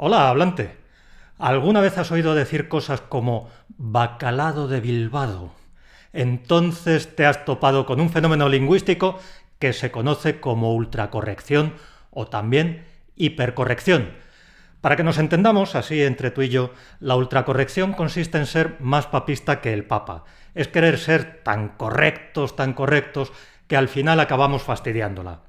Hola, hablante. ¿Alguna vez has oído decir cosas como bacalado de Bilbado? Entonces te has topado con un fenómeno lingüístico que se conoce como ultracorrección o también hipercorrección. Para que nos entendamos, así entre tú y yo, la ultracorrección consiste en ser más papista que el Papa. Es querer ser tan correctos, tan correctos, que al final acabamos fastidiándola.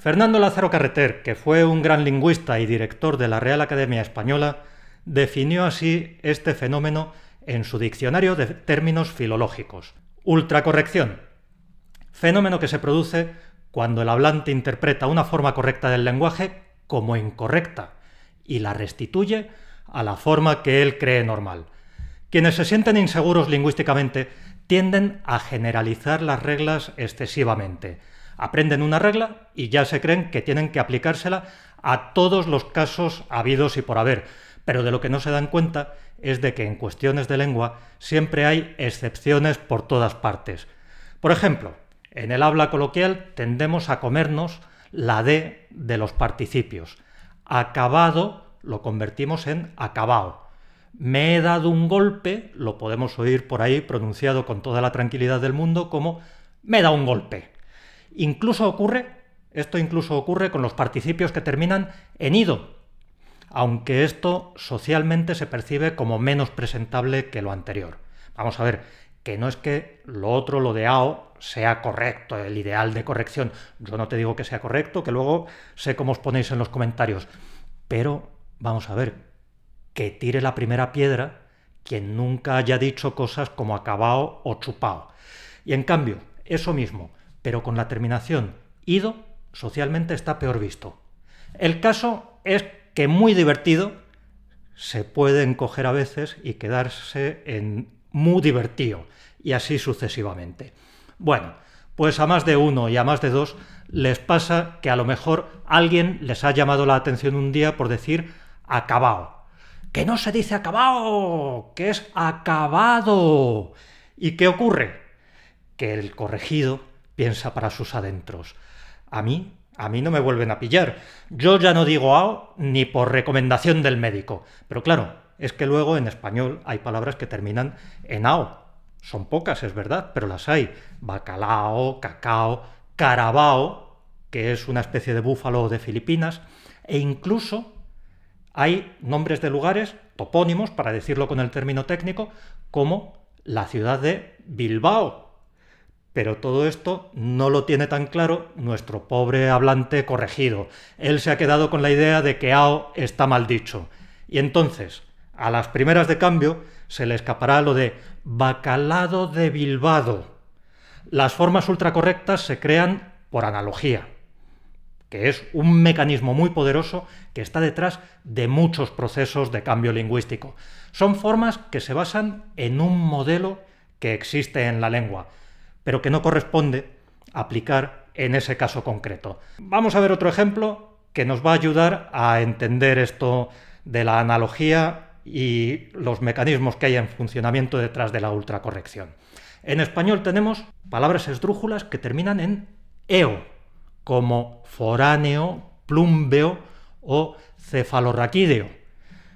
Fernando Lázaro Carreter, que fue un gran lingüista y director de la Real Academia Española, definió así este fenómeno en su diccionario de términos filológicos. Ultracorrección. Fenómeno que se produce cuando el hablante interpreta una forma correcta del lenguaje como incorrecta y la restituye a la forma que él cree normal. Quienes se sienten inseguros lingüísticamente tienden a generalizar las reglas excesivamente aprenden una regla y ya se creen que tienen que aplicársela a todos los casos habidos y por haber. Pero de lo que no se dan cuenta es de que en cuestiones de lengua siempre hay excepciones por todas partes. Por ejemplo, en el habla coloquial tendemos a comernos la D de los participios. Acabado lo convertimos en acabado. Me he dado un golpe, lo podemos oír por ahí pronunciado con toda la tranquilidad del mundo como me da un golpe. Incluso ocurre, esto incluso ocurre con los participios que terminan en ido, aunque esto socialmente se percibe como menos presentable que lo anterior. Vamos a ver, que no es que lo otro, lo de AO, sea correcto, el ideal de corrección. Yo no te digo que sea correcto, que luego sé cómo os ponéis en los comentarios. Pero, vamos a ver, que tire la primera piedra quien nunca haya dicho cosas como acabao o chupao. Y en cambio, eso mismo, pero con la terminación ido socialmente está peor visto. El caso es que muy divertido se pueden coger a veces y quedarse en muy divertido y así sucesivamente. Bueno, pues a más de uno y a más de dos les pasa que a lo mejor alguien les ha llamado la atención un día por decir acabado. Que no se dice acabado, que es acabado. ¿Y qué ocurre? Que el corregido piensa para sus adentros. A mí, a mí no me vuelven a pillar. Yo ya no digo ao ni por recomendación del médico. Pero claro, es que luego en español hay palabras que terminan en ao. Son pocas, es verdad, pero las hay. Bacalao, cacao, carabao, que es una especie de búfalo de Filipinas, e incluso hay nombres de lugares, topónimos, para decirlo con el término técnico, como la ciudad de Bilbao, pero todo esto no lo tiene tan claro nuestro pobre hablante corregido. Él se ha quedado con la idea de que AO está mal dicho. Y entonces, a las primeras de cambio, se le escapará lo de bacalado de Bilbado. Las formas ultracorrectas se crean por analogía, que es un mecanismo muy poderoso que está detrás de muchos procesos de cambio lingüístico. Son formas que se basan en un modelo que existe en la lengua pero que no corresponde aplicar en ese caso concreto. Vamos a ver otro ejemplo que nos va a ayudar a entender esto de la analogía y los mecanismos que hay en funcionamiento detrás de la ultracorrección. En español tenemos palabras esdrújulas que terminan en eo, como foráneo, plumbeo o cefalorraquídeo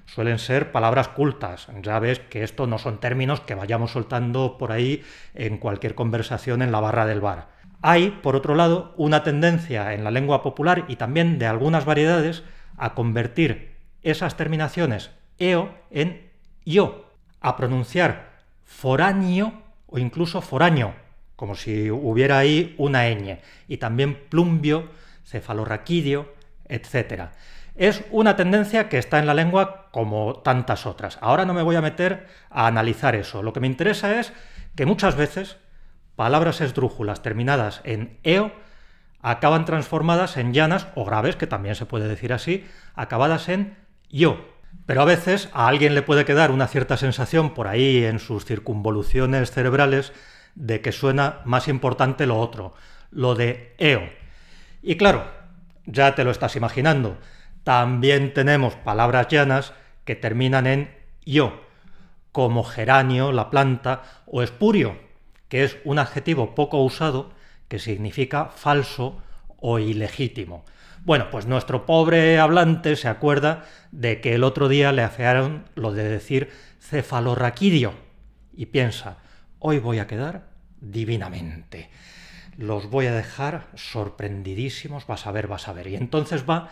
suelen ser palabras cultas. Ya ves que esto no son términos que vayamos soltando por ahí en cualquier conversación en la barra del bar. Hay, por otro lado, una tendencia en la lengua popular y también de algunas variedades a convertir esas terminaciones eo en yo, a pronunciar foráneo o incluso foraño, como si hubiera ahí una ñ, y también plumbio, "-cefalorraquidio", etc. Es una tendencia que está en la lengua como tantas otras. Ahora no me voy a meter a analizar eso. Lo que me interesa es que muchas veces palabras esdrújulas terminadas en eo acaban transformadas en llanas o graves, que también se puede decir así, acabadas en yo. Pero a veces a alguien le puede quedar una cierta sensación por ahí en sus circunvoluciones cerebrales de que suena más importante lo otro, lo de eo. Y claro, ya te lo estás imaginando. También tenemos palabras llanas que terminan en yo, como geranio, la planta, o espurio, que es un adjetivo poco usado que significa falso o ilegítimo. Bueno, pues nuestro pobre hablante se acuerda de que el otro día le afearon lo de decir cefalorraquidio y piensa, hoy voy a quedar divinamente. Los voy a dejar sorprendidísimos, vas a ver, vas a ver. Y entonces va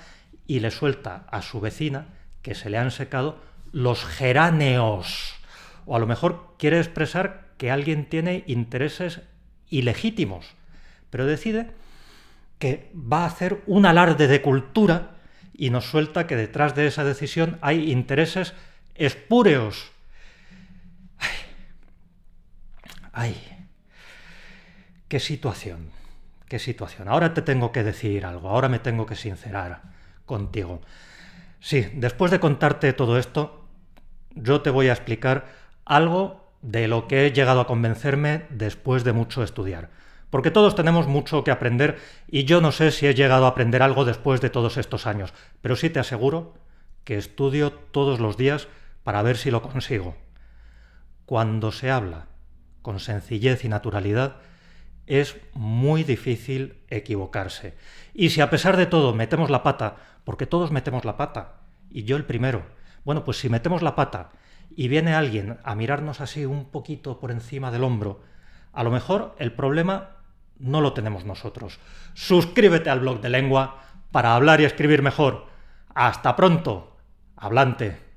y le suelta a su vecina que se le han secado los geráneos. O a lo mejor quiere expresar que alguien tiene intereses ilegítimos, pero decide que va a hacer un alarde de cultura y nos suelta que detrás de esa decisión hay intereses espúreos. Ay, ay, qué situación, qué situación. Ahora te tengo que decir algo, ahora me tengo que sincerar contigo. Sí, después de contarte todo esto, yo te voy a explicar algo de lo que he llegado a convencerme después de mucho estudiar. Porque todos tenemos mucho que aprender y yo no sé si he llegado a aprender algo después de todos estos años, pero sí te aseguro que estudio todos los días para ver si lo consigo. Cuando se habla con sencillez y naturalidad, es muy difícil equivocarse. Y si a pesar de todo metemos la pata porque todos metemos la pata, y yo el primero. Bueno, pues si metemos la pata y viene alguien a mirarnos así un poquito por encima del hombro, a lo mejor el problema no lo tenemos nosotros. Suscríbete al blog de lengua para hablar y escribir mejor. Hasta pronto, hablante.